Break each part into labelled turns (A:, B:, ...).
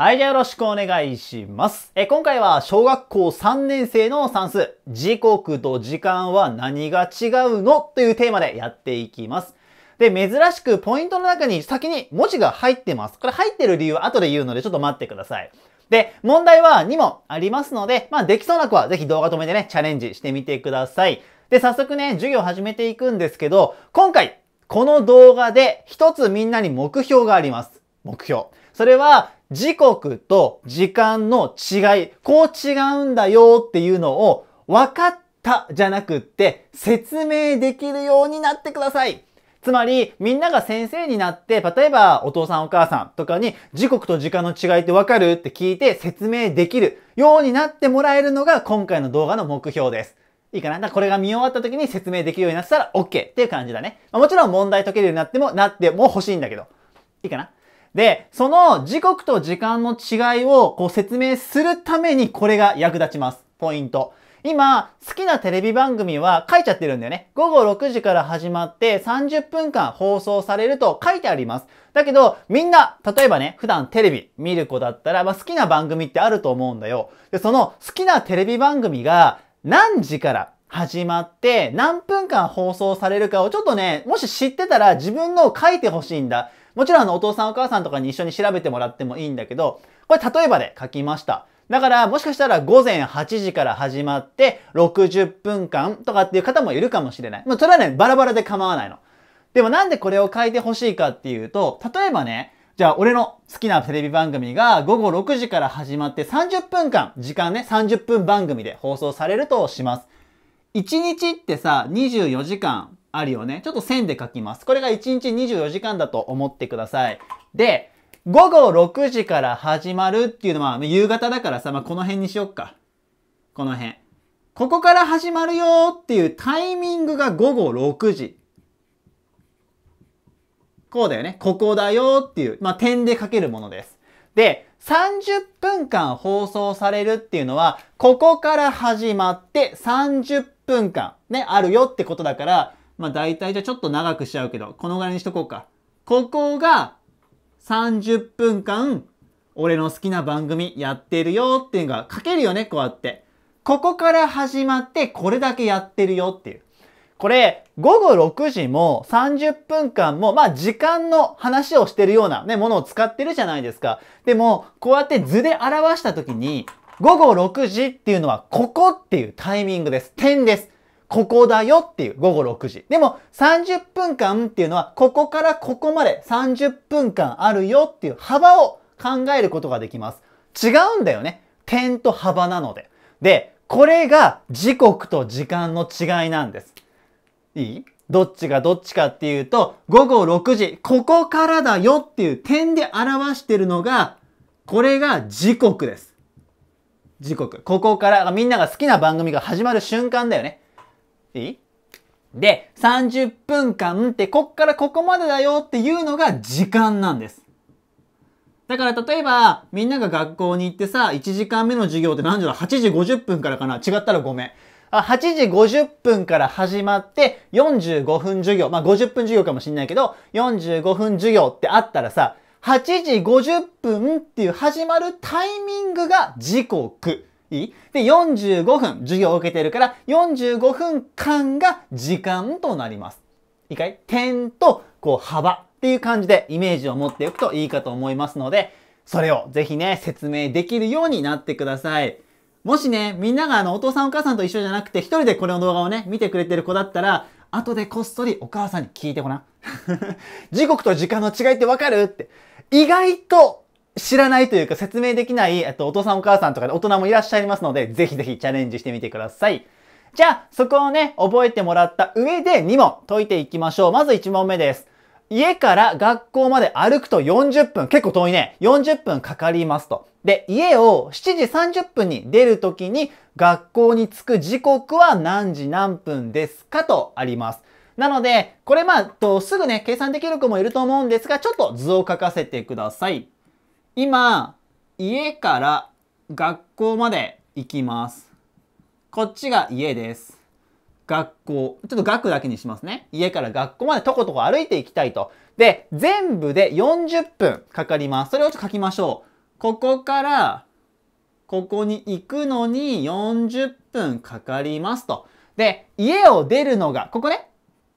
A: はい、じゃあよろしくお願いします。え、今回は小学校3年生の算数、時刻と時間は何が違うのというテーマでやっていきます。で、珍しくポイントの中に先に文字が入ってます。これ入ってる理由は後で言うのでちょっと待ってください。で、問題は2問ありますので、まあできそうな子はぜひ動画止めてね、チャレンジしてみてください。で、早速ね、授業始めていくんですけど、今回、この動画で一つみんなに目標があります。目標。それは時刻と時間の違い、こう違うんだよっていうのを分かったじゃなくって説明できるようになってください。つまり、みんなが先生になって、例えばお父さんお母さんとかに時刻と時間の違いってわかるって聞いて説明できるようになってもらえるのが今回の動画の目標です。いいかなだこれが見終わった時に説明できるようになったら OK っていう感じだね。まあ、もちろん問題解けるようになっても、なっても欲しいんだけど。いいかなで、その時刻と時間の違いをこう説明するためにこれが役立ちます。ポイント。今、好きなテレビ番組は書いちゃってるんだよね。午後6時から始まって30分間放送されると書いてあります。だけど、みんな、例えばね、普段テレビ見る子だったら、まあ、好きな番組ってあると思うんだよ。で、その好きなテレビ番組が何時から始まって何分間放送されるかをちょっとね、もし知ってたら自分の書いてほしいんだ。もちろんあのお父さんお母さんとかに一緒に調べてもらってもいいんだけど、これ例えばで書きました。だからもしかしたら午前8時から始まって60分間とかっていう方もいるかもしれない。まあ、それはね、バラバラで構わないの。でもなんでこれを書いてほしいかっていうと、例えばね、じゃあ俺の好きなテレビ番組が午後6時から始まって30分間、時間ね、30分番組で放送されるとします。1日ってさ、24時間あるよね。ちょっと線で書きます。これが1日24時間だと思ってください。で、午後6時から始まるっていうのは、夕方だからさ、まあ、この辺にしよっか。この辺。ここから始まるよっていうタイミングが午後6時。こうだよね。ここだよっていう、まあ、点で書けるものです。で、30分間放送されるっていうのは、ここから始まって30分間ね、あるよってことだから、まあ大体じゃちょっと長くしちゃうけど、このぐらいにしとこうか。ここが30分間俺の好きな番組やってるよっていうのが書けるよね、こうやって。ここから始まってこれだけやってるよっていう。これ、午後6時も30分間も、まあ時間の話をしてるようなね、ものを使ってるじゃないですか。でも、こうやって図で表した時に、午後6時っていうのはここっていうタイミングです。点です。ここだよっていう午後6時。でも30分間っていうのはここからここまで30分間あるよっていう幅を考えることができます。違うんだよね。点と幅なので。で、これが時刻と時間の違いなんです。いいどっちがどっちかっていうと、午後6時、ここからだよっていう点で表してるのが、これが時刻です。時刻。ここから、みんなが好きな番組が始まる瞬間だよね。いいで、30分間ってこっからここまでだよっていうのが時間なんです。だから例えば、みんなが学校に行ってさ、1時間目の授業って何時だ ?8 時50分からかな違ったらごめん。あ、8時50分から始まって45分授業。まあ、50分授業かもしんないけど、45分授業ってあったらさ、8時50分っていう始まるタイミングが時刻。いいで、45分授業を受けてるから、45分間が時間となります。いいかい点と、こう、幅っていう感じでイメージを持っておくといいかと思いますので、それをぜひね、説明できるようになってください。もしね、みんながあの、お父さんお母さんと一緒じゃなくて、一人でこれの動画をね、見てくれてる子だったら、後でこっそりお母さんに聞いてごらん。時刻と時間の違いってわかるって。意外と知らないというか説明できない、えっと、お父さんお母さんとかで大人もいらっしゃいますので、ぜひぜひチャレンジしてみてください。じゃあ、そこをね、覚えてもらった上で2問解いていきましょう。まず1問目です。家から学校まで歩くと40分、結構遠いね。40分かかりますと。で、家を7時30分に出るときに学校に着く時刻は何時何分ですかとあります。なので、これまあ、とすぐね、計算できる子もいると思うんですが、ちょっと図を書かせてください。今、家から学校まで行きます。こっちが家です。学校。ちょっと学だけにしますね。家から学校までとことこ歩いていきたいと。で、全部で40分かかります。それをちょっと書きましょう。ここから、ここに行くのに40分かかりますと。で、家を出るのが、ここね。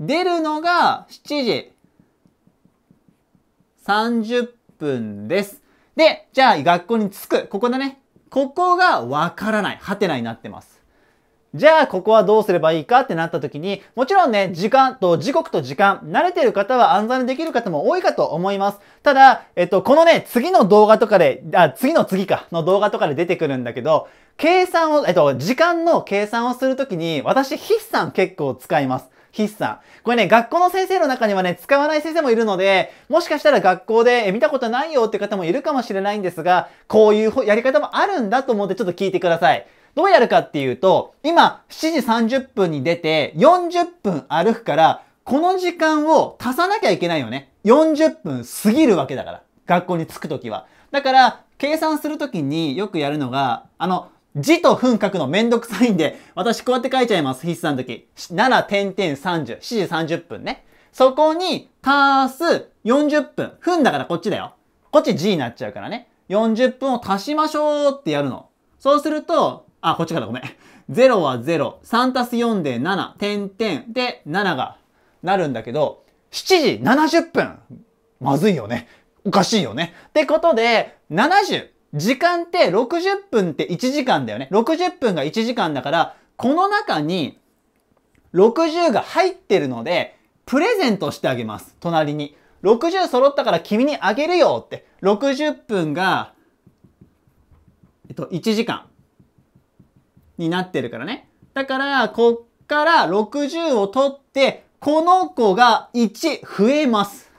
A: 出るのが7時30分です。で、じゃあ学校に着く。ここだね。ここがわからない。はてなになってます。じゃあ、ここはどうすればいいかってなった時に、もちろんね、時間と、時刻と時間、慣れてる方は暗算にできる方も多いかと思います。ただ、えっと、このね、次の動画とかで、あ、次の次か、の動画とかで出てくるんだけど、計算を、えっと、時間の計算をするときに、私、筆算結構使います。筆算。これね、学校の先生の中にはね、使わない先生もいるので、もしかしたら学校で見たことないよって方もいるかもしれないんですが、こういうやり方もあるんだと思ってちょっと聞いてください。どうやるかっていうと、今、7時30分に出て、40分歩くから、この時間を足さなきゃいけないよね。40分過ぎるわけだから。学校に着くときは。だから、計算するときによくやるのが、あの、字と文書くのめんどくさいんで、私こうやって書いちゃいます。筆算の時。7点点30。7時30分ね。そこに、足す40分。分だからこっちだよ。こっち G になっちゃうからね。40分を足しましょうってやるの。そうすると、あ、こっちからごめん。0は0。3足す4で7。点点で7がなるんだけど、7時70分まずいよね。おかしいよね。ってことで、70。時間って60分って1時間だよね。60分が1時間だから、この中に60が入ってるので、プレゼントしてあげます。隣に。60揃ったから君にあげるよって。60分が、えっと、1時間になってるからね。だから、こっから60を取って、この子が1増えます。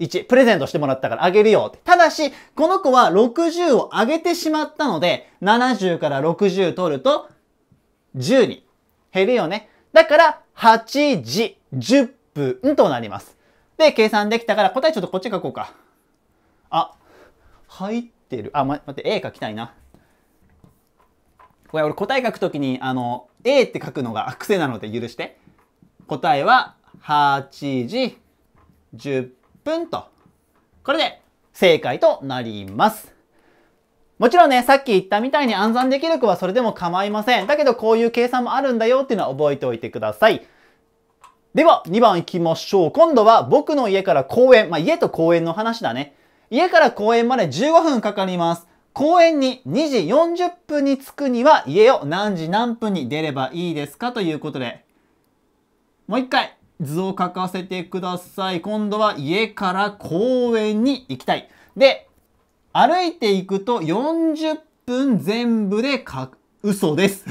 A: 1、プレゼントしてもらったからあげるよって。ただし、この子は60を上げてしまったので、70から60取ると、10に減るよね。だから、8時10分となります。で、計算できたから、答えちょっとこっち書こうか。あ、入ってる。あ、ま、待って、A 書きたいな。これ俺答え書くときに、あの、A って書くのが癖なので許して。答えは、8時10分。分と。これで正解となります。もちろんね、さっき言ったみたいに暗算できる子はそれでも構いません。だけどこういう計算もあるんだよっていうのは覚えておいてください。では、2番行きましょう。今度は僕の家から公園。まあ、家と公園の話だね。家から公園まで15分かかります。公園に2時40分に着くには家を何時何分に出ればいいですかということで。もう一回。図を書かせてください。今度は家から公園に行きたい。で、歩いていくと40分全部でか、嘘です。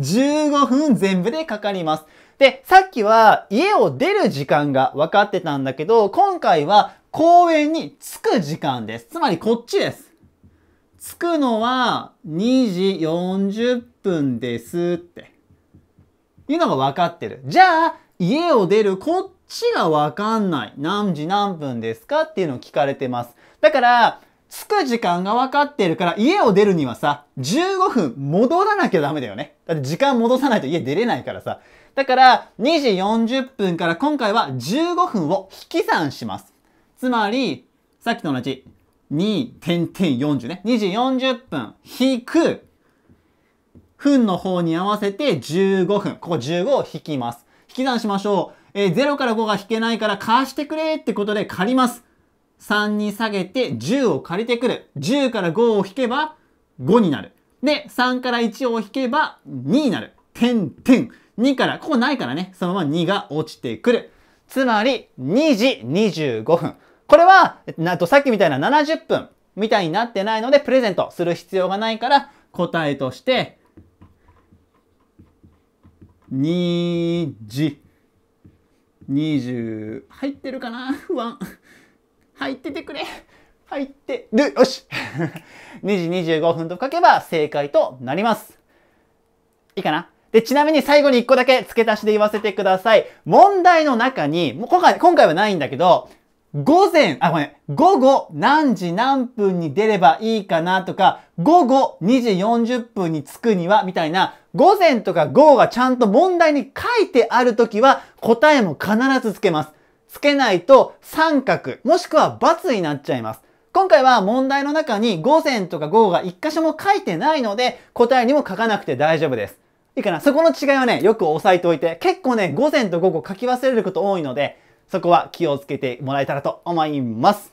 A: 15 分全部でかかります。で、さっきは家を出る時間が分かってたんだけど、今回は公園に着く時間です。つまりこっちです。着くのは2時40分ですって。いうのが分かってる。じゃあ、家を出るこっちがわかんない。何時何分ですかっていうのを聞かれてます。だから、着く時間がわかってるから、家を出るにはさ、15分戻らなきゃダメだよね。だって時間戻さないと家出れないからさ。だから、2時40分から今回は15分を引き算します。つまり、さっきと同じ、2.40ね。2時40分、引く、分の方に合わせて15分。ここ15を引きます。引き算しましょう。えー、0から5が引けないから貸してくれってことで借ります。3に下げて10を借りてくる。10から5を引けば5になる。で、3から1を引けば2になる。点点。2から、ここないからね、そのまま2が落ちてくる。つまり、2時25分。これは、なんとさっきみたいな70分みたいになってないので、プレゼントする必要がないから、答えとして2時20入ってるかな不安入っててくれ入ってるよし !2 時25分と書けば正解となります。いいかなで、ちなみに最後に1個だけ付け足しで言わせてください。問題の中に、もう今回今回はないんだけど、午前、あ、ごめん、午後何時何分に出ればいいかなとか、午後2時40分に着くには、みたいな、午前とか午後がちゃんと問題に書いてあるときは、答えも必ずつけます。つけないと三角、もしくは×になっちゃいます。今回は問題の中に午前とか午後が一箇所も書いてないので、答えにも書かなくて大丈夫です。いいかなそこの違いはね、よく押さえておいて、結構ね、午前と午後書き忘れること多いので、そこは気をつけてもらえたらと思います。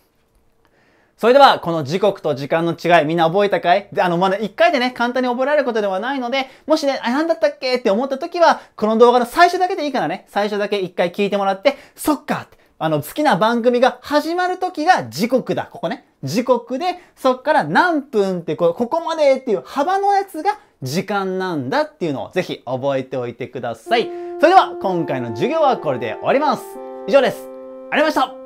A: それでは、この時刻と時間の違い、みんな覚えたかいで、あの、まだ1回でね、簡単に覚えられることではないので、もしね、あ、なんだったっけって思った時は、この動画の最初だけでいいからね、最初だけ1回聞いてもらって、そっかって、あの、好きな番組が始まる時が時刻だ。ここね。時刻で、そっから何分ってこ、ここまでっていう幅のやつが時間なんだっていうのをぜひ覚えておいてください。それでは、今回の授業はこれで終わります。以上です。ありがとうございました